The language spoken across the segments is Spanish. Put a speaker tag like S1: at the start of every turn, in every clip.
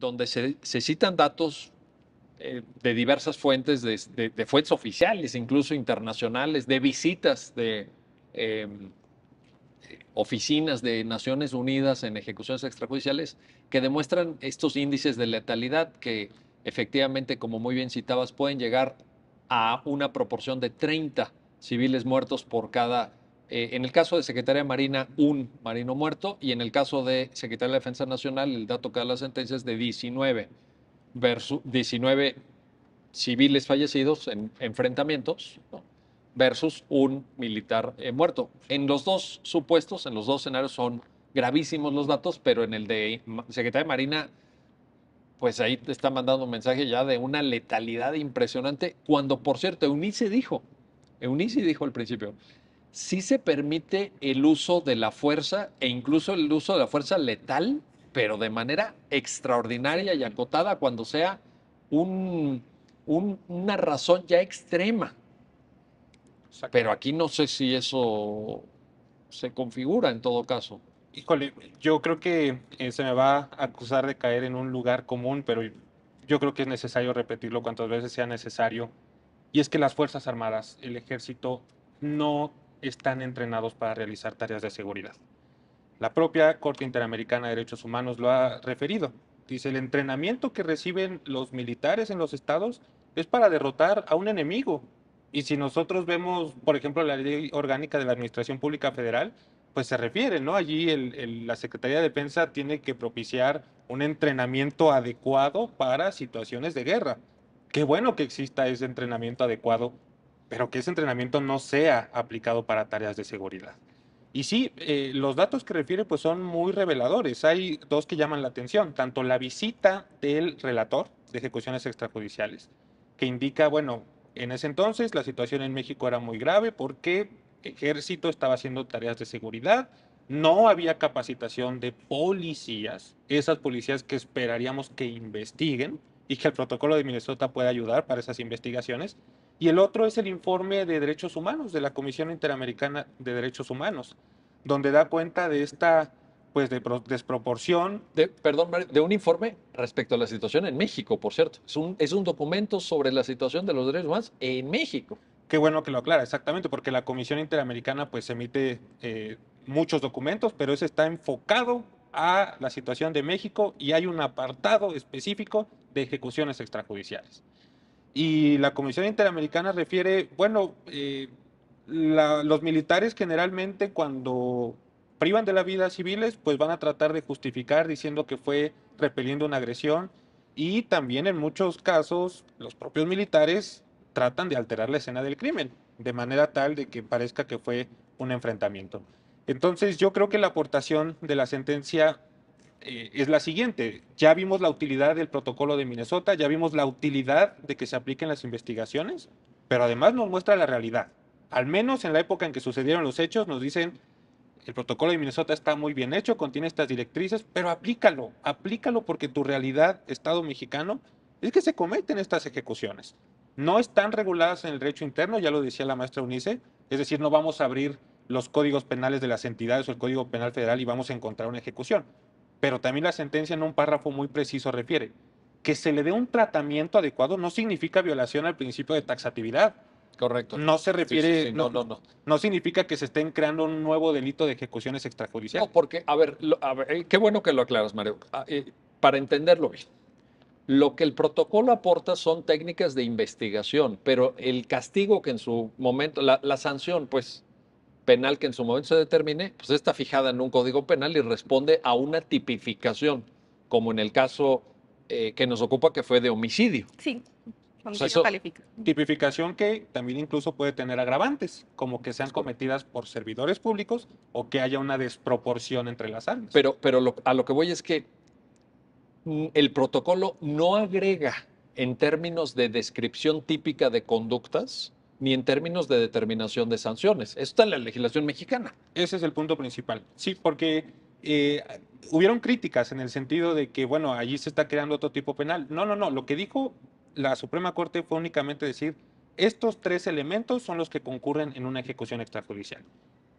S1: donde se, citan datos eh, de diversas fuentes, de, fuentes oficiales, incluso internacionales, de visitas de em, oficinas de Naciones Unidas en ejecuciones extrajudiciales, que demuestran estos índices de letalidad que efectivamente, como muy bien citabas, pueden llegar a una proporción de 30 civiles muertos por cada eh, en el caso de Secretaría de Marina, un marino muerto, y en el caso de Secretaría de Defensa Nacional, el dato que da la sentencia es de 19, versus 19 civiles fallecidos en enfrentamientos versus un militar eh, muerto. En los dos supuestos, en los dos escenarios son gravísimos los datos, pero en el de Secretaría de Marina, pues ahí te está mandando un mensaje ya de una letalidad impresionante, cuando por cierto, Eunice dijo, Eunice dijo al principio, sí se permite el uso de la fuerza e incluso el uso de la fuerza letal, pero de manera extraordinaria y acotada cuando sea un, una razón ya extrema. Pero aquí no sé si eso se
S2: configura en todo caso. Híjole, yo creo que eh, se me va a acusar de caer en un lugar común, pero yo creo que es necesario repetirlo cuantas veces sea necesario. Y es que las Fuerzas Armadas, el ejército, no están entrenados para realizar tareas de seguridad. La propia Corte Interamericana de Derechos Humanos lo ha referido. Dice, el entrenamiento que reciben los militares en los estados es para derrotar a un enemigo. Y si nosotros vemos, por ejemplo, la ley orgánica de la Administración Pública Federal, pues se refiere, ¿no? Allí la Secretaría de Defensa tiene que propiciar un entrenamiento adecuado para situaciones de guerra. Qué bueno que exista ese entrenamiento adecuado pero que ese entrenamiento no sea aplicado para tareas de seguridad. Y sí, eh, los datos que refiere pues son muy reveladores. Hay dos que llaman la atención, tanto la visita del relator de ejecuciones extrajudiciales, que indica, bueno, en ese entonces la situación en México era muy grave porque ejército estaba haciendo tareas de seguridad, no había capacitación de policías, esas policías que esperaríamos que investiguen, y que el protocolo de Minnesota puede ayudar para esas investigaciones. Y el otro es el informe de derechos humanos de la Comisión Interamericana de Derechos Humanos, donde da cuenta de esta pues de desproporción. De, perdón, de un informe respecto a la situación en México, por cierto. Es un, es un documento sobre la situación de los derechos humanos en México. Qué bueno que lo aclara, exactamente, porque la Comisión Interamericana pues emite eh, muchos documentos, pero ese está enfocado a la situación de México y hay un apartado específico de ejecuciones extrajudiciales. Y la Comisión Interamericana refiere, bueno, eh, los militares generalmente cuando privan de la vida a civiles, pues van a tratar de justificar diciendo que fue repeliendo una agresión y también en muchos casos los propios militares tratan de alterar la escena del crimen de manera tal de que parezca que fue un enfrentamiento. Entonces yo creo que la aportación de la sentencia eh, es la siguiente. Ya vimos la utilidad del protocolo de Minnesota, ya vimos la utilidad de que se apliquen las investigaciones, pero además nos muestra la realidad. Al menos en la época en que sucedieron los hechos, nos dicen, el protocolo de Minnesota está muy bien hecho, contiene estas directrices, pero aplícalo, aplícalo porque tu realidad, Estado mexicano, es que se cometen estas ejecuciones. No están reguladas en el derecho interno, ya lo decía la maestra Unice, es decir, no vamos a abrir los códigos penales de las entidades o el Código Penal Federal y vamos a encontrar una ejecución. Pero también la sentencia en un párrafo muy preciso refiere que se le dé un tratamiento adecuado no significa violación al principio de taxatividad. Correcto. No se refiere, No, no, no, no, significa que se estén creando un nuevo delito de ejecuciones extrajudiciales. No, porque, a ver, eh, qué bueno que lo aclaras, Mario, ah, eh, para entenderlo
S1: bien. Lo que el protocolo aporta son técnicas de investigación, pero el castigo que en su momento, la sanción, pues, penal que en su momento se determine, pues está fijada en un código penal y responde a una tipificación, como en el caso
S2: eh, que nos ocupa que fue de homicidio.
S3: Sí. O
S2: tipificación que también incluso puede tener agravantes, como que sean cometidas por servidores públicos o que haya una desproporción entre las armas. Pero, pero a lo que voy es que
S1: el protocolo no agrega en términos de descripción típica de conductas
S2: ni en términos de determinación de sanciones. está en la legislación mexicana. Ese es el punto principal. Sí, porque eh, hubieron críticas en el sentido de que, bueno, allí se está creando otro tipo penal. No, no, no. Lo que dijo la Suprema Corte fue únicamente decir, estos tres elementos son los que concurren en una ejecución extrajudicial.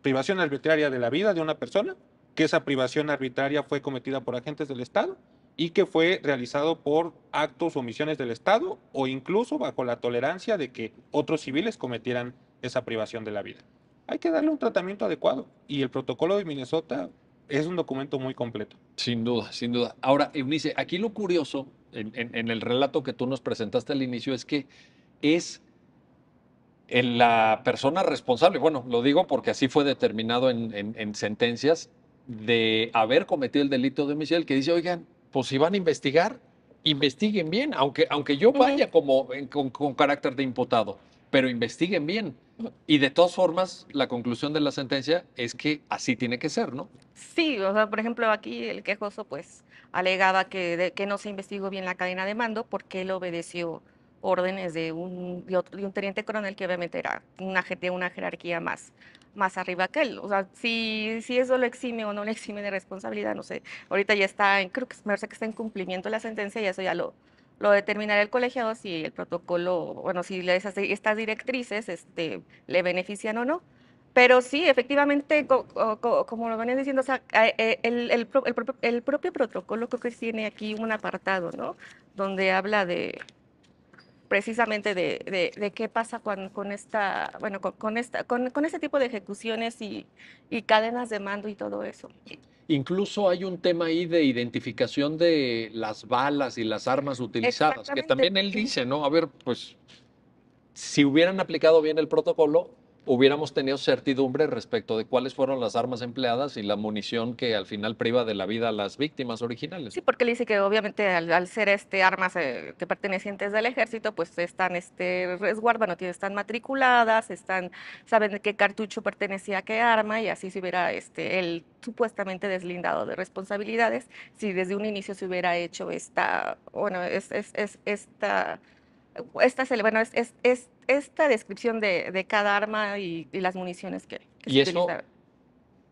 S2: Privación arbitraria de la vida de una persona, que esa privación arbitraria fue cometida por agentes del Estado, y que fue realizado por actos o misiones del Estado o incluso bajo la tolerancia de que otros civiles cometieran esa privación de la vida. Hay que darle un tratamiento adecuado y el protocolo de Minnesota es un documento muy completo. Sin duda, sin duda. Ahora, Eunice, aquí lo
S1: curioso en, el relato que tú nos presentaste al inicio es que es la persona responsable, bueno, lo digo porque así fue determinado en, sentencias, de haber cometido el delito de homicidio, que dice, oigan, pues si van a investigar, investiguen bien, aunque, aunque yo vaya como, con, carácter de imputado, pero investiguen bien. Y de todas formas, la conclusión de la sentencia es que así tiene que ser, ¿no?
S3: Sí, o sea, por ejemplo, aquí el quejoso pues alegaba que, que no se investigó bien la cadena de mando porque él obedeció órdenes de un, un teniente coronel que obviamente era una, de una jerarquía más, más arriba que él. O sea, si, si eso lo exime o no le exime de responsabilidad, no sé. Ahorita ya está, en, creo que que está en cumplimiento la sentencia y eso ya lo, lo determinará el colegiado si el protocolo, bueno, si estas directrices este, le benefician o no. Pero sí, efectivamente, como lo venían diciendo, o sea, eh, eh, el, el, el propio protocolo creo que tiene aquí un apartado, ¿no? Donde habla de, precisamente de, qué pasa con, con esta, bueno, con, esta, con, con, este tipo de ejecuciones y, y cadenas de mando y todo eso.
S1: Incluso hay un tema ahí de identificación de las balas y las armas utilizadas, que también él dice, ¿no? A ver, pues si hubieran aplicado bien el protocolo, hubiéramos tenido certidumbre respecto de cuáles fueron las armas empleadas y la munición que al final priva de la vida a las víctimas originales. Sí,
S3: porque le dice que obviamente al, ser este armas eh, que pertenecientes del ejército, pues están este resguardan, no tienen, están matriculadas, están saben de qué cartucho pertenecía a qué arma y así se hubiera este el supuestamente deslindado de responsabilidades si desde un inicio se hubiera hecho esta bueno es esta esta, bueno, es, esta descripción de, cada arma y, las municiones que, ¿Y eso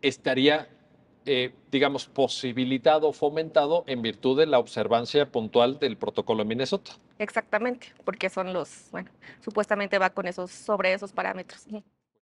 S1: estaría, eh, digamos, posibilitado fomentado en virtud de la observancia puntual del protocolo Minnesota.
S3: Exactamente, porque son los, bueno, supuestamente va con esos, sobre esos parámetros.